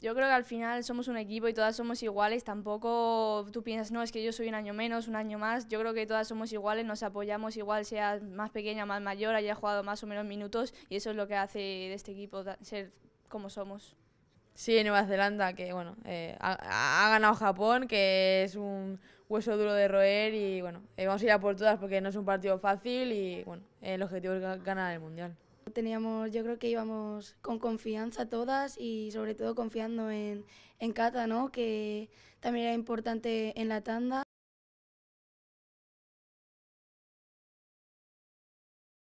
yo creo que al final somos un equipo y todas somos iguales. Tampoco tú piensas, no, es que yo soy un año menos, un año más. Yo creo que todas somos iguales, nos apoyamos igual, sea más pequeña, más mayor, haya jugado más o menos minutos. Y eso es lo que hace de este equipo ser como somos. Sí, Nueva Zelanda, que bueno, eh, ha, ganado Japón, que es un hueso duro de roer. Y bueno, eh, vamos a ir a por todas porque no es un partido fácil. Y bueno, el objetivo es ganar el mundial. Teníamos, yo creo que íbamos con confianza todas y sobre todo confiando en, en Cata, ¿no? que también era importante en la tanda.